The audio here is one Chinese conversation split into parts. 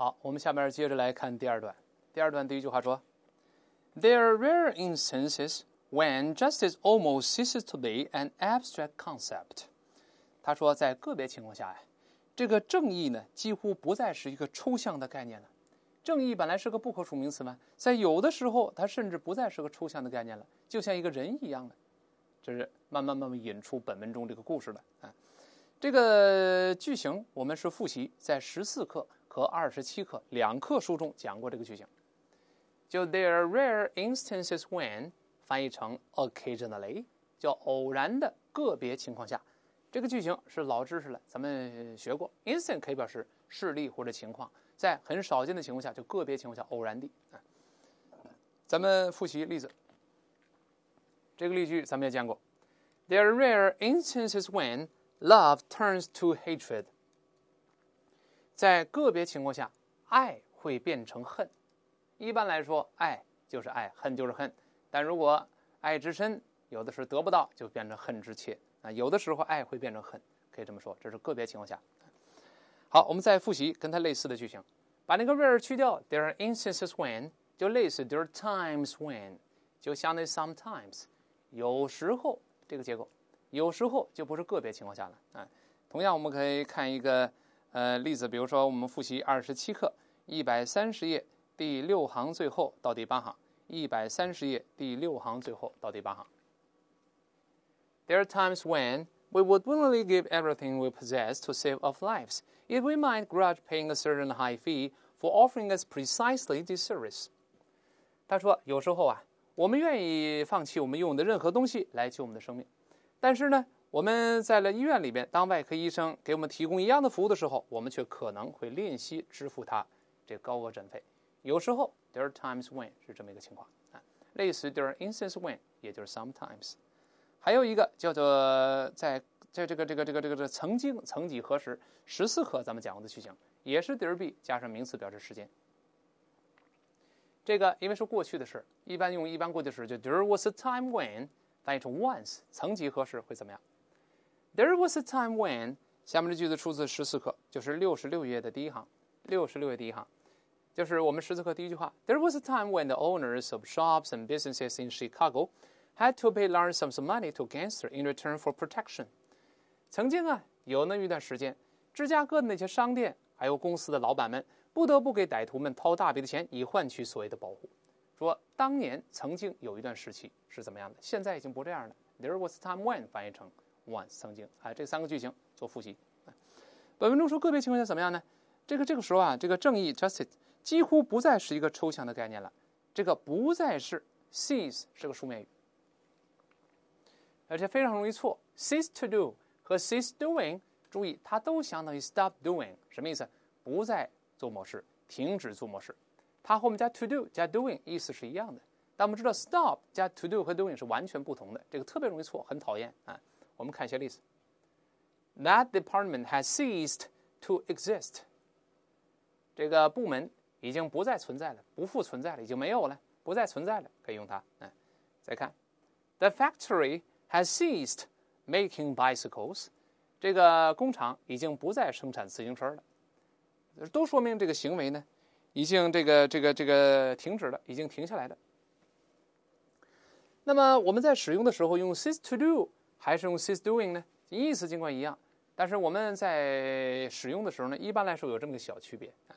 好，我们下面接着来看第二段。第二段第一句话说：“There are rare instances when justice almost ceases to be an abstract concept。”他说，在个别情况下，呀，这个正义呢，几乎不再是一个抽象的概念了。正义本来是个不可数名词嘛，在有的时候，它甚至不再是个抽象的概念了，就像一个人一样了。这是慢慢慢慢引出本文中这个故事了啊。这个句型我们是复习在十四课。和二十七课两课书中讲过这个句型，就 there are rare instances when 翻译成 occasionally 叫偶然的个别情况下，这个句型是老知识了，咱们学过 instance 可以表示事例或者情况，在很少见的情况下就个别情况下偶然的。咱们复习例子，这个例句咱们也见过，there are rare instances when love turns to hatred。在个别情况下，爱会变成恨。一般来说，爱就是爱，恨就是恨。但如果爱之深，有的时候得不到就变成恨之切啊。有的时候爱会变成恨，可以这么说，这是个别情况下。好，我们再复习跟它类似的句型，把那个 “rare” 去掉，there are instances when 就类似 there are times when 就相当于 sometimes，有时候这个结构，有时候就不是个别情况下了啊。同样，我们可以看一个。呃，例子比如说，我们复习二十七课一百三十页第六行最后到第八行，一百三十页第六行最后到第八行。There are times when we would willingly give everything we possess to save o f lives, if we might grudge paying a certain high fee for offering us precisely this service. 他说，有时候啊，我们愿意放弃我们用的任何东西来救我们的生命，但是呢。我们在了医院里边当外科医生，给我们提供一样的服务的时候，我们却可能会吝惜支付他这高额诊费。有时候，there are times when 是这么一个情况啊，类似 there are instances when，也就是 sometimes。还有一个叫做在在这个这个这个这个这曾经、曾几何时、十四课咱们讲过的句型，也是 there be 加上名词表示时间。这个因为是过去的事，一般用一般过去时，就 there was a time when 翻译成 once，曾几何时会怎么样？There was a time when 下面的句子出自十四课，就是六十六页的第一行。六十六页第一行，就是我们十四课第一句话。There was a time when the owners of shops and businesses in Chicago had to pay large sums of money to gangsters in return for protection。曾经啊，有那么一段时间，芝加哥的那些商店还有公司的老板们，不得不给歹徒们掏大笔的钱，以换取所谓的保护。说当年曾经有一段时期是怎么样的，现在已经不这样了。There was a time when 翻译成。Once 曾经，哎，这三个句型做复习。本文中说个别情况下怎么样呢？这个这个时候啊，这个正义 justice 几乎不再是一个抽象的概念了。这个不再是 cease 是个书面语，而且非常容易错。cease to do 和 cease doing，注意它都相当于 stop doing，什么意思？不再做某事，停止做某事。它后面加 to do 加 doing 意思是一样的。但我们知道 stop 加 to do 和 doing 是完全不同的，这个特别容易错，很讨厌啊。我们看一些例子。That department has ceased to exist。这个部门已经不再存在了，不复存在了，已经没有了，不再存在了。可以用它。再看，The factory has ceased making bicycles。这个工厂已经不再生产自行车了，都说明这个行为呢，已经这个这个这个停止了，已经停下来了。那么我们在使用的时候用 cease to do。还是用 sees doing 呢？意思尽管一样，但是我们在使用的时候呢，一般来说有这么个小区别啊。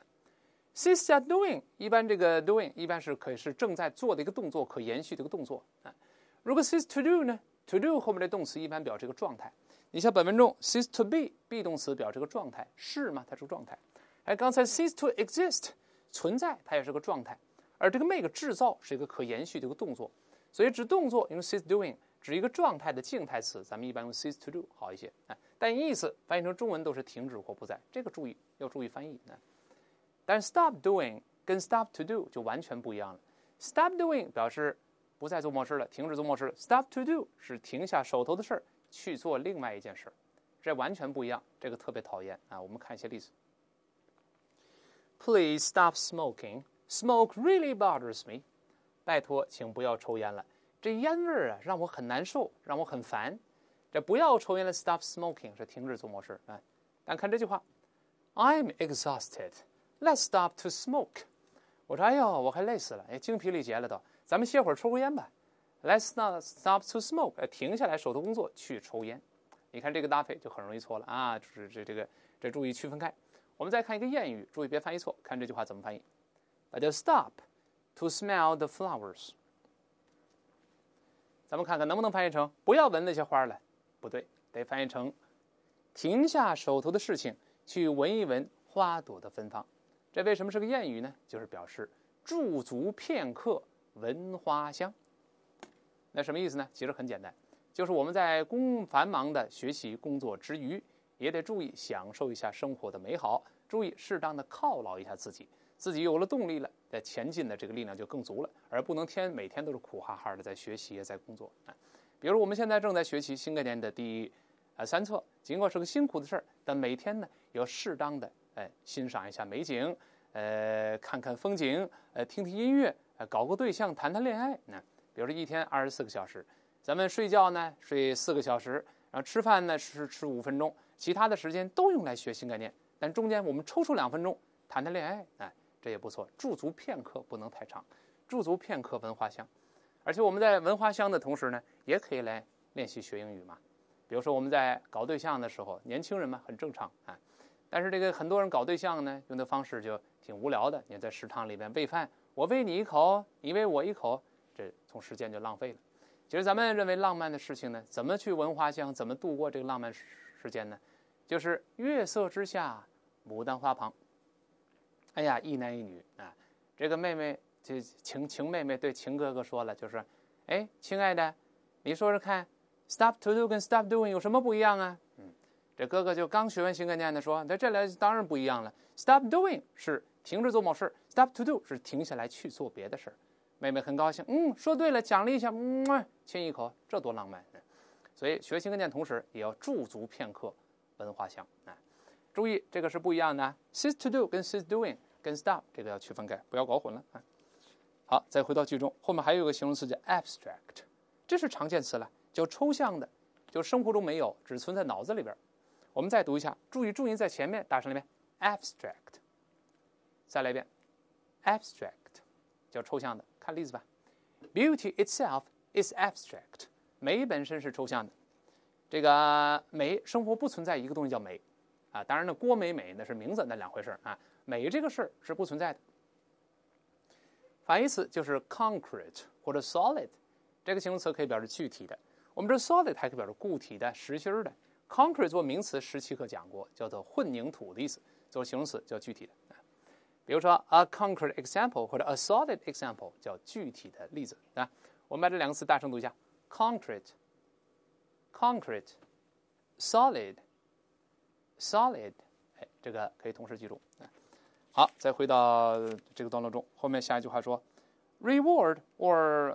sees a r doing 一般这个 doing 一般是可以是正在做的一个动作，可延续的一个动作啊。如果 sees to do 呢？to do 后面的动词一般表示一个状态。你像本文中 sees to be be 动词表示个状态，是吗？它是个状态。哎，刚才 sees to exist 存在，它也是个状态。而这个 make 制造是一个可延续的一个动作，所以指动作用 sees doing。指一个状态的静态词，咱们一般用 cease to do" 好一些啊。但意思翻译成中文都是停止或不在，这个注意要注意翻译。啊。但是 "stop doing" 跟 "stop to do" 就完全不一样了。"stop doing" 表示不再做某事了，停止做某事了；"stop to do" 是停下手头的事儿去做另外一件事儿，这完全不一样。这个特别讨厌啊！我们看一些例子。Please stop smoking. Smoke really bothers me. 拜托，请不要抽烟了。这烟味儿啊，让我很难受，让我很烦。这不要抽烟了，stop smoking 是停止做某事啊。但看这句话，I'm exhausted，let's stop to smoke。我说，哎呦，我还累死了，哎，精疲力竭了都。咱们歇会儿，抽根烟吧。Let's not stop to smoke。呃，停下来，手头工作去抽烟。你看这个搭配就很容易错了啊，就是这这个这注意区分开。我们再看一个谚语，注意别翻译错。看这句话怎么翻译那就 stop to smell the flowers。咱们看看能不能翻译成“不要闻那些花了”，不对，得翻译成“停下手头的事情，去闻一闻花朵的芬芳”。这为什么是个谚语呢？就是表示驻足片刻闻花香。那什么意思呢？其实很简单，就是我们在工繁忙的学习工作之余，也得注意享受一下生活的美好，注意适当的犒劳一下自己。自己有了动力了，在前进的这个力量就更足了，而不能天每天都是苦哈哈的在学习在工作啊。比如我们现在正在学习新概念的第啊三册，尽管是个辛苦的事儿，但每天呢要适当的哎欣赏一下美景，呃看看风景，呃听听音乐，呃搞个对象谈谈恋爱。那比如说一天二十四个小时，咱们睡觉呢睡四个小时，然后吃饭呢吃吃五分钟，其他的时间都用来学新概念，但中间我们抽出两分钟谈谈恋爱，哎。这也不错，驻足片刻不能太长，驻足片刻闻花香，而且我们在闻花香的同时呢，也可以来练习学英语嘛。比如说我们在搞对象的时候，年轻人嘛很正常啊，但是这个很多人搞对象呢，用的方式就挺无聊的。你看在食堂里面喂饭，我喂你一口，你喂我一口，这从时间就浪费了。其实咱们认为浪漫的事情呢，怎么去闻花香，怎么度过这个浪漫时间呢？就是月色之下，牡丹花旁。哎呀，一男一女啊，这个妹妹，就情情妹妹对情哥哥说了，就是，哎，亲爱的，你说说看，stop to do 跟 stop doing 有什么不一样啊？”嗯，这哥哥就刚学完新概念的，说：“在这里当然不一样了，stop doing 是停止做某事 s t o p to do 是停下来去做别的事妹妹很高兴，嗯，说对了，奖励一下，嗯，亲一口，这多浪漫！所以学新概念同时也要驻足片刻，闻花香啊。注意，这个是不一样的，sees to do 跟 sees doing 跟 stop 这个要区分开，不要搞混了啊。好，再回到句中，后面还有一个形容词叫 abstract，这是常见词了，叫抽象的，就生活中没有，只存在脑子里边。我们再读一下，注意重音在前面，大声一音？abstract。再来一遍，abstract，叫抽象的。看例子吧，Beauty itself is abstract，美本身是抽象的。这个美，生活不存在一个东西叫美。啊，当然了，郭美美那是名字，那两回事啊。美这个事儿是不存在的，反义词就是 concrete 或者 solid，这个形容词可以表示具体的。我们这 solid 还可以表示固体的、实心的。concrete 做名词，十七课讲过，叫做混凝土的意思；做形容词叫具体的啊。比如说 a concrete example 或者 a solid example 叫具体的例子啊。我们把这两个词大声读一下：concrete，concrete，solid。Solid，哎，这个可以同时记住。好，再回到这个段落中，后面下一句话说：reward or，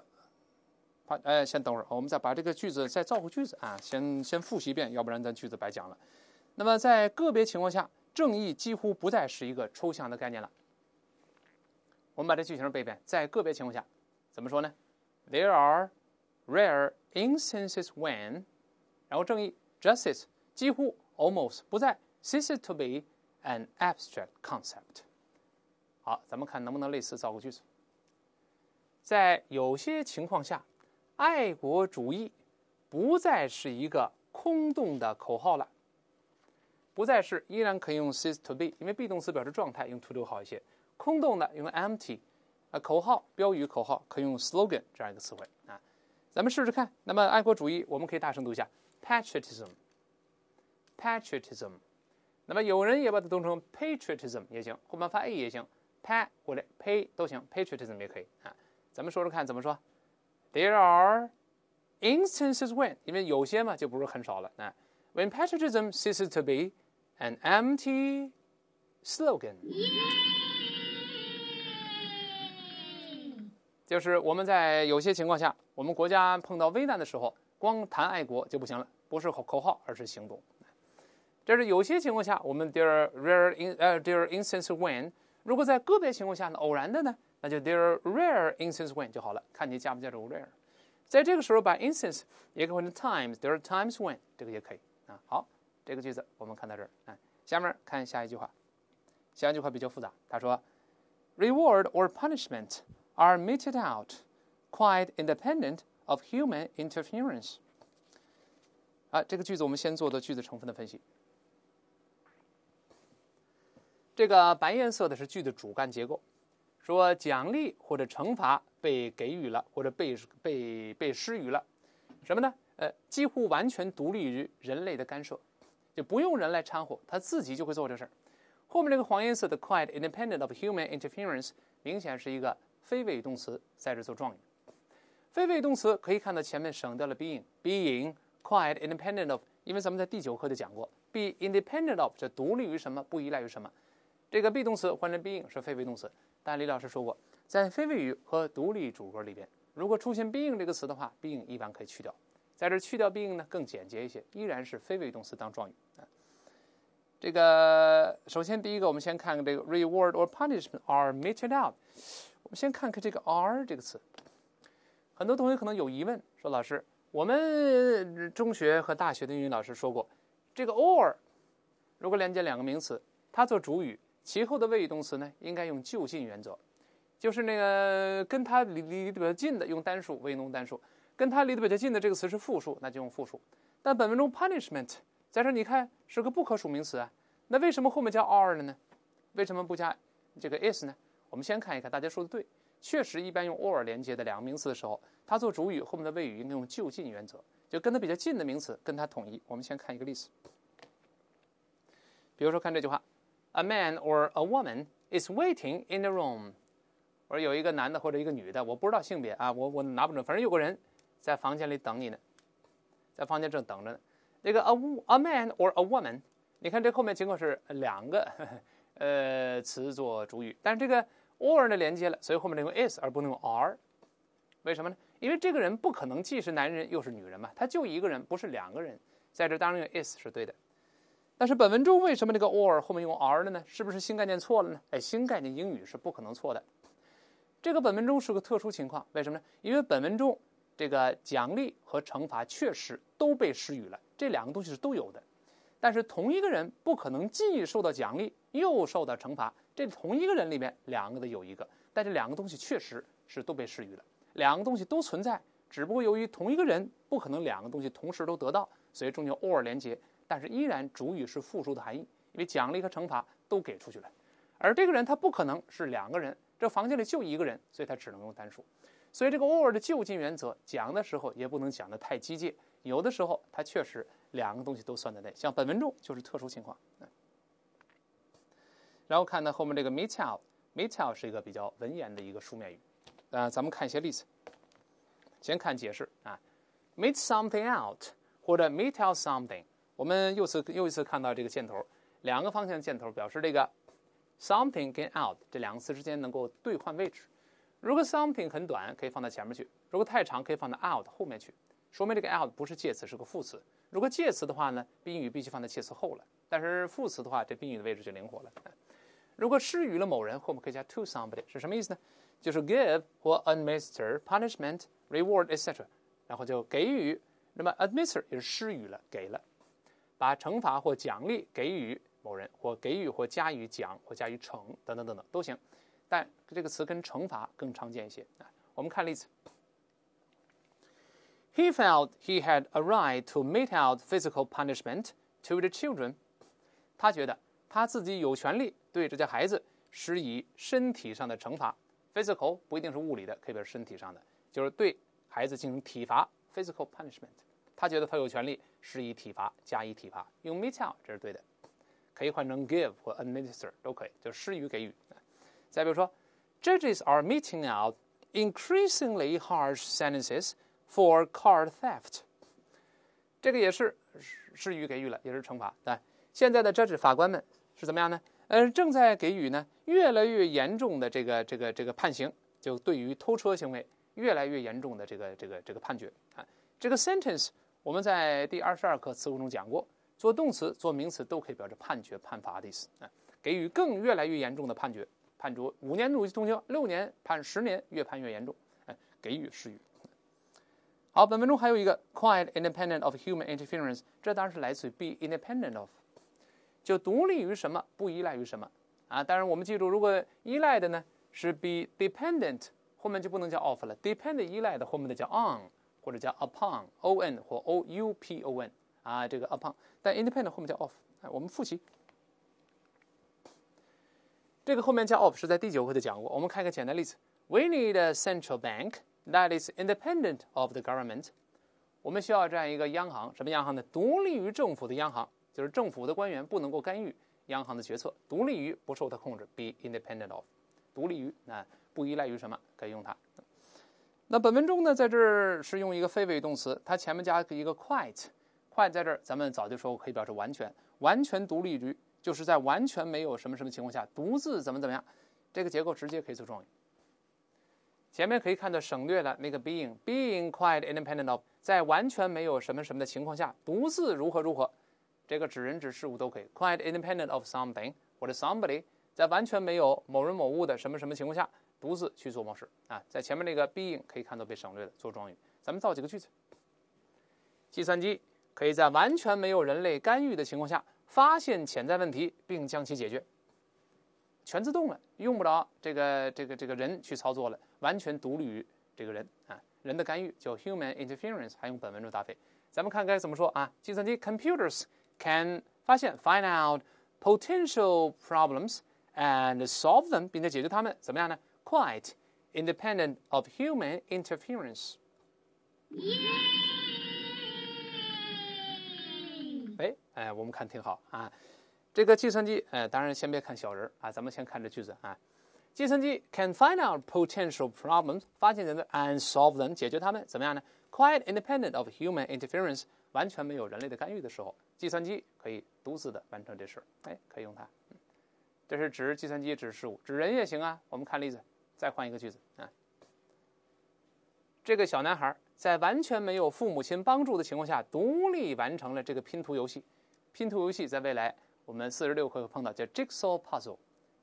哎，先等会儿，我们再把这个句子再造个句子啊，先先复习一遍，要不然咱句子白讲了。那么，在个别情况下，正义几乎不再是一个抽象的概念了。我们把这句型背一遍。在个别情况下，怎么说呢？There are rare instances when，然后正义 justice 几乎。Almost 不再 c e e m s to be an abstract concept。好，咱们看能不能类似造个句子。在有些情况下，爱国主义不再是一个空洞的口号了。不再是，依然可以用 s e a s s to be，因为 be 动词表示状态，用 to do 好一些。空洞的用 empty，啊，口号、标语、口号可以用 slogan 这样一个词汇啊。咱们试试看。那么爱国主义，我们可以大声读一下：patriotism。patriotism，那么有人也把它读成 patriotism 也行，后面发 a 也行，pa 或者 pay 都行，patriotism 也可以啊。咱们说说看，怎么说？There are instances when，因为有些嘛就不是很少了啊。When patriotism ceases to be an empty slogan，就是我们在有些情况下，我们国家碰到危难的时候，光谈爱国就不行了，不是口口号，而是行动。就是有些情况下，我们 there rare in 呃 there instance when 如果在个别情况下呢，偶然的呢，那就 there rare instance when 就好了，看你加不加这个 rare。在这个时候，把 instance 也换成 times，there times when 这个也可以啊。好，这个句子我们看到这儿啊。下面看下一句话，下一句话比较复杂。他说，reward or punishment are meted out quite independent of human interference。啊，这个句子我们先做的句子成分的分析。这个白颜色的是句子主干结构，说奖励或者惩罚被给予了或者被被被施予了，什么呢？呃，几乎完全独立于人类的干涉，就不用人来掺和，他自己就会做这事儿。后面这个黄颜色的，quite independent of human interference，明显是一个非谓语动词，在这做状语。非谓语动词可以看到前面省掉了 being，being quite independent of，因为咱们在第九课就讲过，be independent of 是独立于什么，不依赖于什么。这个 be 动词换成 being 是非谓动词，但李老师说过，在非谓语和独立主格里边，如果出现 being 这个词的话，being 一般可以去掉。在这去掉 being 呢，更简洁一些，依然是非谓动词当状语啊。这个首先第一个，我们先看看这个 reward or punishment are m a t e d out。我们先看看这个 are 这个词，很多同学可能有疑问，说老师，我们中学和大学的英语老师说过，这个 or 如果连接两个名词，它做主语。其后的谓语动词呢，应该用就近原则，就是那个跟它离离比较近的用单数，谓语动单数；跟它离得比较近的这个词是复数，那就用复数。但本文中 punishment，在这你看是个不可数名词啊，那为什么后面加 r 了呢？为什么不加这个 is 呢？我们先看一看，大家说的对，确实一般用 or 连接的两个名词的时候，它做主语，后面的谓语应该用就近原则，就跟它比较近的名词跟它统一。我们先看一个例子，比如说看这句话。A man or a woman is waiting in the room。我说有一个男的或者一个女的，我不知道性别啊，我我拿不准，反正有个人在房间里等你呢，在房间正等着呢。这个 a a man or a woman，你看这后面情况是两个呃词做主语，但是这个 or 呢连接了，所以后面得用 is 而不能用 are。为什么呢？因为这个人不可能既是男人又是女人嘛，他就一个人，不是两个人，在这当然用 is 是对的。但是本文中为什么这个 or 后面用 r 了呢？是不是新概念错了呢？哎，新概念英语是不可能错的。这个本文中是个特殊情况，为什么呢？因为本文中这个奖励和惩罚确实都被施予了，这两个东西是都有的。但是同一个人不可能既受到奖励又受到惩罚，这同一个人里面两个的有一个。但是两个东西确实是都被施予了，两个东西都存在，只不过由于同一个人不可能两个东西同时都得到，所以中间 or 连接。但是依然主语是复数的含义，因为奖励和惩罚都给出去了，而这个人他不可能是两个人，这房间里就一个人，所以他只能用单数。所以这个 “or” 的就近原则讲的时候也不能讲的太机械，有的时候它确实两个东西都算在内，像本文中就是特殊情况。然后看到后面这个 “meet out”，“meet out” 是一个比较文言的一个书面语。啊，咱们看一些例子，先看解释啊，“meet something out” 或者 “meet out something”。我们又次又一次看到这个箭头，两个方向箭头表示这个 “something” 跟 “out” 这两个词之间能够兑换位置。如果 “something” 很短，可以放到前面去；如果太长，可以放到 “out” 后面去。说明这个 “out” 不是介词，是个副词。如果介词的话呢，宾语必须放在介词后了；但是副词的话，这宾语的位置就灵活了。如果施予了某人，后面可以加 “to somebody”，是什么意思呢？就是 “give” 或 “administer punishment, reward” etc.，然后就给予。那么 “administer” 也是施予了，给了。把惩罚或奖励给予某人，或给予或加以奖，或加以惩，等等等等都行，但这个词跟惩罚更常见一些。我们看例子：He felt he had a right to met out physical punishment to the children。他觉得他自己有权利对这些孩子施以身体上的惩罚。Physical 不一定是物理的，可以表示身体上的，就是对孩子进行体罚。Physical punishment。他觉得他有权利施以体罚，加以体罚。用 mete out 这是对的，可以换成 give 或 administer 都可以，就施予给予。再比如说，judges are meting out increasingly harsh sentences for car theft。这个也是施予给予了，也是惩罚。对，现在的 Judge 法官们是怎么样呢？呃，正在给予呢越来越严重的这个这个这个判刑，就对于偷车行为越来越严重的这个这个这个判决啊，这个 sentence。我们在第二十二课词汇中讲过，做动词、做名词都可以表示判决、判罚的意思。啊，给予更越来越严重的判决、判处五年有期徒刑，六年判十年，越判越严重。哎，给予施予。好，本文中还有一个 quite independent of human interference，这当然是来自于 be independent of，就独立于什么，不依赖于什么。啊，当然我们记住，如果依赖的呢是 be dependent，后面就不能叫 off 了，dependent 依赖的后面得叫 on。或者叫 upon o n 或 o u p o n 啊，这个 upon，但 independent 后面加 of，哎，我们复习这个后面加 of 是在第九课的讲过。我们看一个简单例子：We need a central bank that is independent of the government。我们需要这样一个央行，什么央行呢？独立于政府的央行，就是政府的官员不能够干预央行的决策，独立于不受他控制。Be independent of，独立于啊，不依赖于什么，可以用它。那本文中呢，在这儿是用一个非谓语动词，它前面加一个 quite，quite 在这儿，咱们早就说过可以表示完全，完全独立于，就是在完全没有什么什么情况下独自怎么怎么样，这个结构直接可以做状语。前面可以看到省略了那个 being，being quite independent of，在完全没有什么什么的情况下独自如何如何，这个指人指事物都可以，quite independent of something 或者 somebody，在完全没有某人某物的什么什么情况下。独自去做某事啊，在前面那个 being 可以看作被省略的做状语。咱们造几个句子：计算机可以在完全没有人类干预的情况下发现潜在问题并将其解决，全自动了，用不着这个这个这个人去操作了，完全独立于这个人啊人的干预叫 human interference。还用本文中搭配？咱们看该怎么说啊？计算机 computers can 发现 find out potential problems and solve them，并且解决它们怎么样呢？quite independent of human interference. Yay! 哎哎，我们看挺好啊。这个计算机，呃，当然先别看小人啊，咱们先看这句子啊。计算机 can find out potential problems，发现人的 and solve them，解决它们，怎么样呢？Quite independent of human interference，完全没有人类的干预的时候，计算机可以独自的完成这事儿。哎，可以用它。这是指计算机指事物，指人也行啊。我们看例子。再换一个句子啊！这个小男孩在完全没有父母亲帮助的情况下，独立完成了这个拼图游戏。拼图游戏在未来我们四十六会碰到，叫 Jigsaw Puzzle。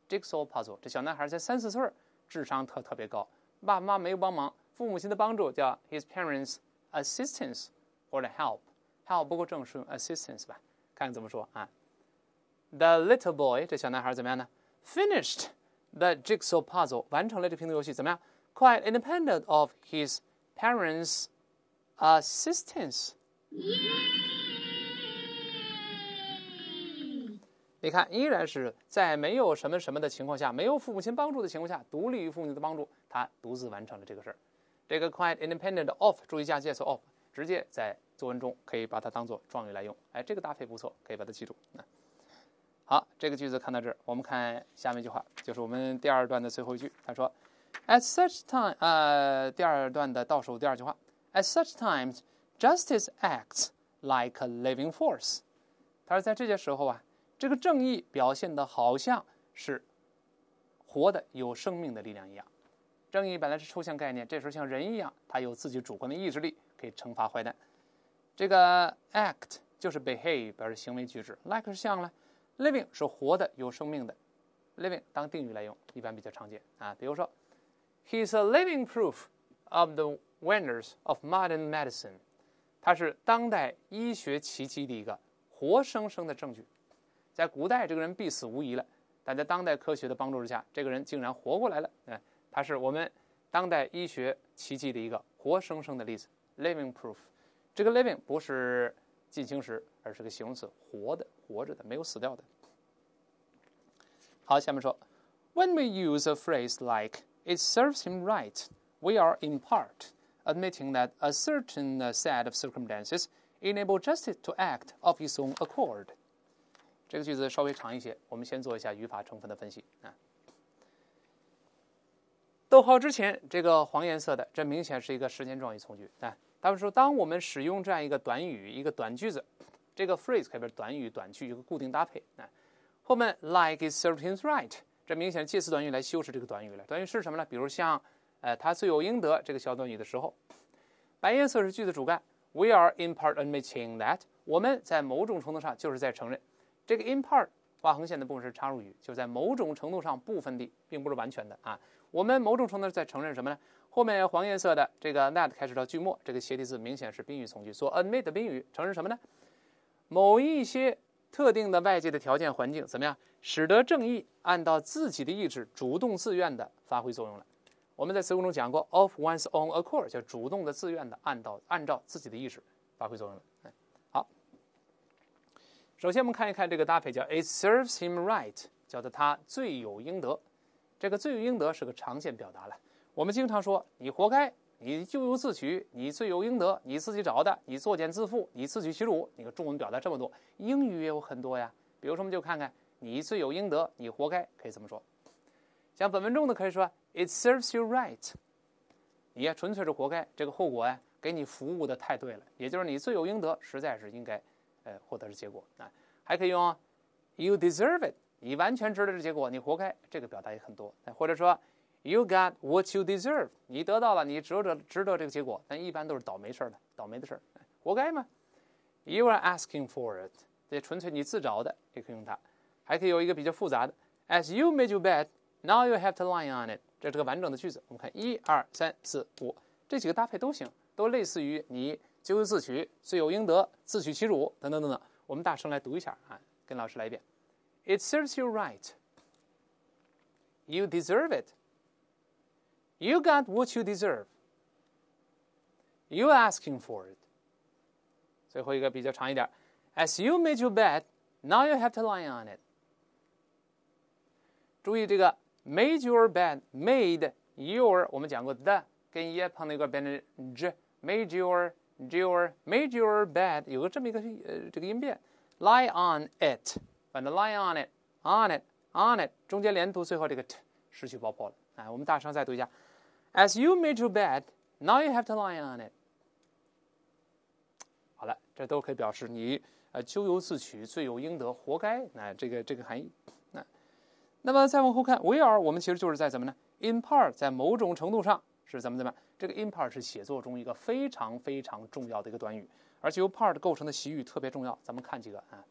Jigsaw Puzzle，这小男孩才三四岁，智商特特别高。爸妈没有帮忙，父母亲的帮助叫 His parents' assistance 或者 help。help 不过正式，用 assistance 吧。看怎么说啊？The little boy，这小男孩怎么样呢？Finished。The jigsaw puzzle 完成了这拼图游戏怎么样？Quite independent of his parents' assistance，你看，依然是在没有什么什么的情况下，没有父母亲帮助的情况下，独立于父母亲的帮助，他独自完成了这个事儿。这个 quite independent of，注意一下介词 of，直接在作文中可以把它当做状语来用。哎，这个搭配不错，可以把它记住。好，这个句子看到这儿，我们看下面一句话，就是我们第二段的最后一句。他说，at such time，呃，第二段的倒数第二句话，at such times，justice acts like a living force。他说，在这些时候啊，这个正义表现的好像是活的、有生命的力量一样。正义本来是抽象概念，这时候像人一样，它有自己主观的意志力，可以惩罚坏蛋。这个 act 就是 behave 表示行为举止，like 是像了。Living 是活的、有生命的，living 当定语来用一般比较常见啊。比如说，He's a living proof of the wonders of modern medicine。他是当代医学奇迹的一个活生生的证据。在古代，这个人必死无疑了，但在当代科学的帮助之下，这个人竟然活过来了。哎，他是我们当代医学奇迹的一个活生生的例子。Living proof，这个 living 不是进行时，而是个形容词，活的。活着的，没有死掉的。好，下面说，When we use a phrase like "It serves him right," we are in part admitting that a certain set of circumstances enable Justice to act of his own accord。这个句子稍微长一些，我们先做一下语法成分的分析啊。逗号之前这个黄颜色的，这明显是一个时间状语从句。啊。他们说，当我们使用这样一个短语，一个短句子。这个 phrase 可以表示短语、短句一个固定搭配啊。后面 like is certainly right，这明显介词短语来修饰这个短语了。短语是什么呢？比如像呃，他罪有应得这个小短语的时候，白颜色是句子主干。We are in part admitting that 我们在某种程度上就是在承认这个 in part 划横线的部分是插入语，就在某种程度上部分的，并不是完全的啊。我们某种程度在承认什么呢？后面黄颜色的这个 that 开始到句末，这个斜体字明显是宾语从句，做 admit 的宾语，承认什么呢？某一些特定的外界的条件环境怎么样，使得正义按照自己的意志主动自愿的发挥作用了？我们在词库中讲过，of one's own accord 叫主动的、自愿的，按照按照自己的意志发挥作用了。哎，好。首先我们看一看这个搭配，叫 it serves him right，叫做他罪有应得。这个罪有应得是个常见表达了，我们经常说你活该。你咎由自取，你罪有应得，你自己找的，你作茧自缚，你自取其辱。你看中文表达这么多，英语也有很多呀。比如说，我们就看看，你罪有应得，你活该，可以这么说。像本文中的可以说，It serves you right，你呀纯粹是活该，这个后果呀，给你服务的太对了，也就是你罪有应得，实在是应该，呃，获得的结果啊。还可以用，You deserve it，你完全值得这结果，你活该。这个表达也很多，或者说。You got what you deserve。你得到了，你值得值得这个结果，但一般都是倒霉事儿的，倒霉的事儿，活该嘛。You are asking for it。这纯粹你自找的，也可以用它。还可以有一个比较复杂的，As you made your bet, now you have to lie on it。这是个完整的句子。我们看一二三四五这几个搭配都行，都类似于你咎由自取、罪有应得、自取其辱等等等等。我们大声来读一下啊，跟老师来一遍。It serves you right. You deserve it. You got what you deserve. You asking for it. 最后一个比较长一点。As you made your bed, now you have to lie on it. 注意这个 made your bed, made your 我们讲过我们讲过的跟 e 旁的一个变成 j made your your made your bed 有个这么一个呃这个音变，lie on it，反正 lie on it on it on it t 失去爆破了。哎，我们大声再读一下 As you made your bed, now you have to lie on it。好了，这都可以表示你呃咎由自取、罪有应得、活该。那这个这个含义。那那么再往后看 w e are，我们其实就是在怎么呢？In part，在某种程度上是怎么怎么？这个 in part 是写作中一个非常非常重要的一个短语，而且由 part 构成的习语特别重要。咱们看几个啊。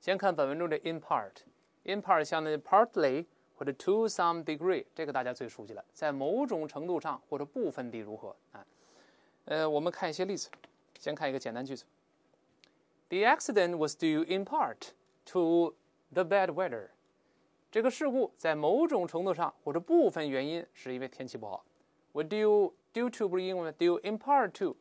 先看本文中的 in part，in part 相当于 partly。或者 to some degree，这个大家最熟悉了，在某种程度上或者部分地如何啊？呃，我们看一些例子，先看一个简单句子：The accident was due in part to the bad weather。这个事故在某种程度上或者部分原因是因为天气不好。w u l due due to 不是英文吗？Due in part to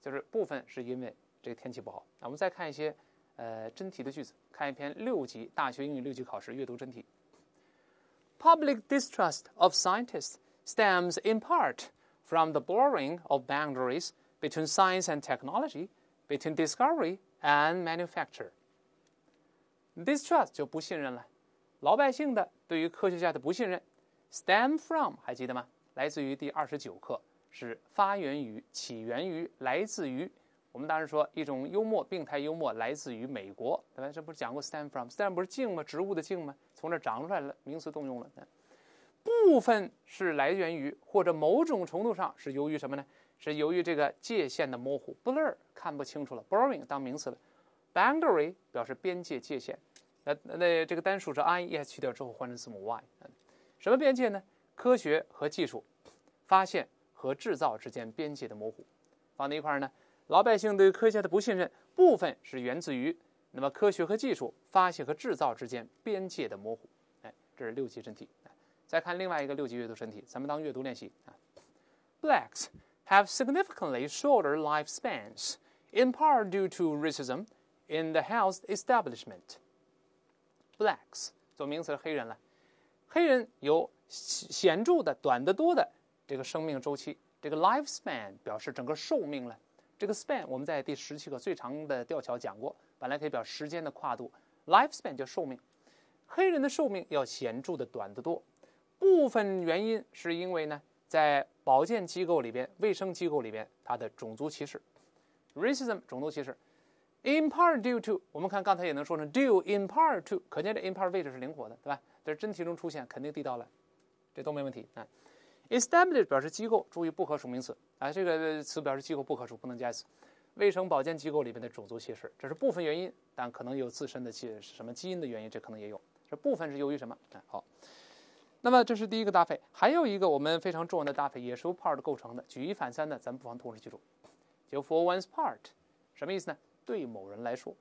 就是部分是因为这个天气不好。那我们再看一些呃真题的句子，看一篇六级大学英语六级考试阅读真题。Public distrust of scientists stems in part from the blurring of boundaries between science and technology, between discovery and manufacture. Distrust 就不信任了，老百姓的对于科学家的不信任，stem from 还记得吗？来自于第二十九课，是发源于、起源于、来自于我们当时说，一种幽默，病态幽默，来自于美国，对吧？这不是讲过 “stand from”？“stand” 不是茎吗？植物的茎吗？从这长出来了，名词动用了。部分是来源于，或者某种程度上是由于什么呢？是由于这个界限的模糊，blur 看不清楚了，boring 当名词了，boundary 表示边界、界限。那那这个单数是 i e s 去掉之后换成字母 y。什么边界呢？科学和技术发现和制造之间边界的模糊，放在一块儿呢？老百姓对科学的不信任，部分是源自于那么科学和技术发现和制造之间边界的模糊。哎，这是六级真题。再看另外一个六级阅读身体，咱们当阅读练习啊。Blacks have significantly shorter lifespans, in part due to racism in the health establishment. Blacks 做名词的黑人了，黑人有显显著的短得多的这个生命周期，这个 lifespan 表示整个寿命了。这个 span 我们在第十七个最长的吊桥讲过，本来可以表时间的跨度，lifespan 就寿命。黑人的寿命要显著的短得多，部分原因是因为呢，在保健机构里边、卫生机构里边，它的种族歧视，racism 种族歧视。In part due to，我们看刚才也能说成 due in part to，可见这 in part 位置是灵活的，对吧？这真题中出现，肯定地道了，这都没问题啊。i n s t a i l i t e 表示机构，注意不可数名词啊，这个词表示机构不可数，不能加 s。卫生保健机构里面的种族歧视，这是部分原因，但可能有自身的基什么基因的原因，这可能也有。这部分是由于什么？哎，好。那么这是第一个搭配，还有一个我们非常重要的搭配，也是由 part 构成的。举一反三呢，咱们不妨同时记住。就 for one's part，什么意思呢？对某人来说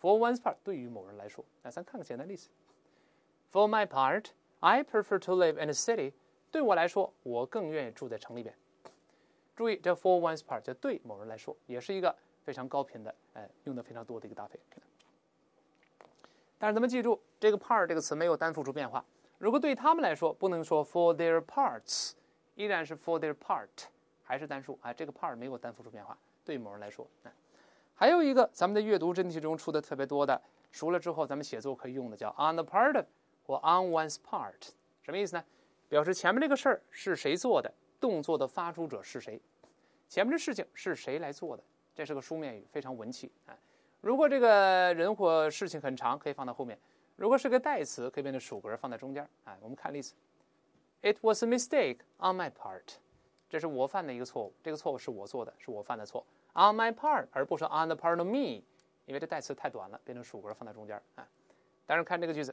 ，for one's part，对于某人来说。那咱看个简单例子。For my part, I prefer to live in a city. 对我来说，我更愿意住在城里边。注意，这 for one's part 就对某人来说，也是一个非常高频的，哎，用的非常多的一个搭配。但是咱们记住，这个 part 这个词没有单复数变化。如果对他们来说，不能说 for their parts，依然是 for their part，还是单数啊。这个 part 没有单复数变化。对某人来说，还有一个咱们的阅读真题中出的特别多的，熟了之后咱们写作可以用的，叫 on the part of 或 on one's part，什么意思呢？表示前面这个事儿是谁做的，动作的发出者是谁？前面的事情是谁来做的？这是个书面语，非常文气啊。如果这个人或事情很长，可以放到后面；如果是个代词，可以变成属格放在中间啊。我们看例子：It was a mistake on my part。这是我犯的一个错误，这个错误是我做的，是我犯的错。On my part，而不是 on the part of me，因为这代词太短了，变成属格放在中间啊。当然，看这个句子。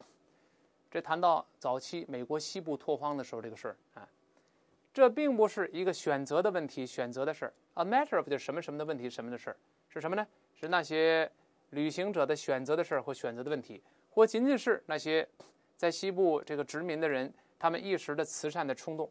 这谈到早期美国西部拓荒的时候，这个事儿啊，这并不是一个选择的问题，选择的事儿。A matter of 就是什么什么的问题，什么的事儿，是什么呢？是那些旅行者的选择的事儿或选择的问题，或仅仅是那些在西部这个殖民的人，他们一时的慈善的冲动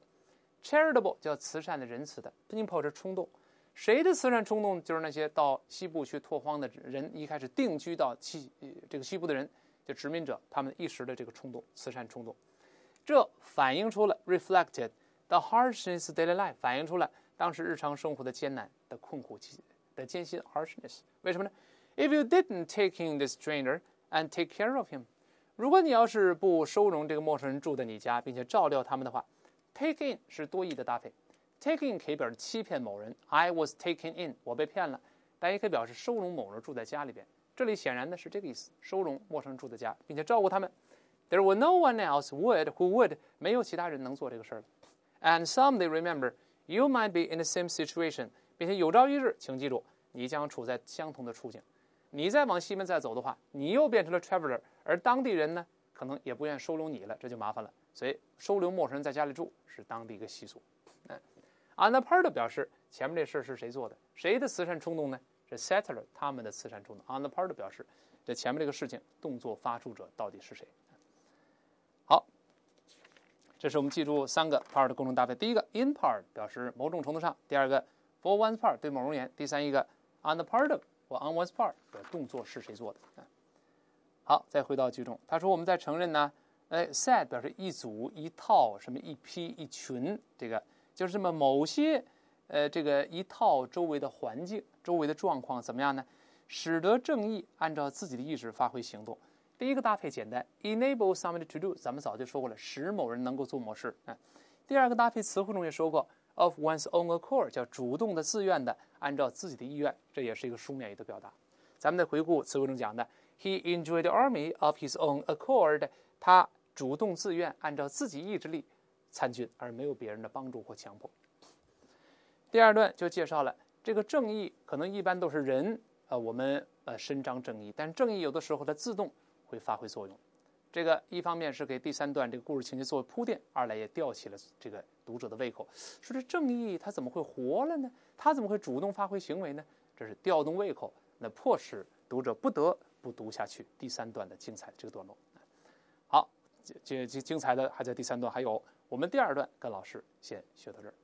（charitable） 叫慈善的、仁慈的。不仅不是冲动，谁的慈善冲动？就是那些到西部去拓荒的人，一开始定居到西这个西部的人。殖民者他们一时的这个冲动，慈善冲动，这反映出了 reflected the harshness daily life 反映出了当时日常生活的艰难的困苦的艰辛 harshness。为什么呢？If you didn't take in this stranger and take care of him，如果你要是不收容这个陌生人住在你家，并且照料他们的话，take in 是多义的搭配，take in 可以表示欺骗某人，I was taken in，我被骗了，但也可以表示收容某人住在家里边。这里显然的是这个意思：收容陌生住的家，并且照顾他们。There were no one else would who would 没有其他人能做这个事儿了。And s o m e d e y remember you might be in the same situation。并且有朝一日，请记住，你将处在相同的处境。你再往西面再走的话，你又变成了 traveler，而当地人呢，可能也不愿收留你了，这就麻烦了。所以收留陌生人在家里住是当地一个习俗。嗯 o n the p a r t 表示前面这事儿是谁做的，谁的慈善冲动呢？这 settler 他们的慈善中的 on the part 表示这前面这个事情动作发出者到底是谁？好，这是我们记住三个 part 功能搭配：第一个 in part 表示某种程度上；第二个 for one s part 对某而言；第三一个 on the part of 或 on one s part 的动作是谁做的？好，再回到句中，他说我们在承认呢，哎，set 表示一组、一套、什么一批、一群，这个就是这么某些，呃，这个一套周围的环境。周围的状况怎么样呢？使得正义按照自己的意志发挥行动。第一个搭配简单，enable somebody to do，咱们早就说过了，使某人能够做某事。嗯，第二个搭配，词汇中也说过，of one's own accord 叫主动的、自愿的，按照自己的意愿，这也是一个书面语的表达。咱们再回顾词汇中讲的，He e n j o y e d the army of his own accord，他主动自愿按照自己意志力参军，而没有别人的帮助或强迫。第二段就介绍了。这个正义可能一般都是人，呃，我们呃伸张正义，但正义有的时候它自动会发挥作用。这个一方面是给第三段这个故事情节做铺垫，二来也吊起了这个读者的胃口，说这正义它怎么会活了呢？他怎么会主动发挥行为呢？这是调动胃口，那迫使读者不得不读下去第三段的精彩这个段落。好，这这精彩的还在第三段，还有我们第二段跟老师先学到这儿。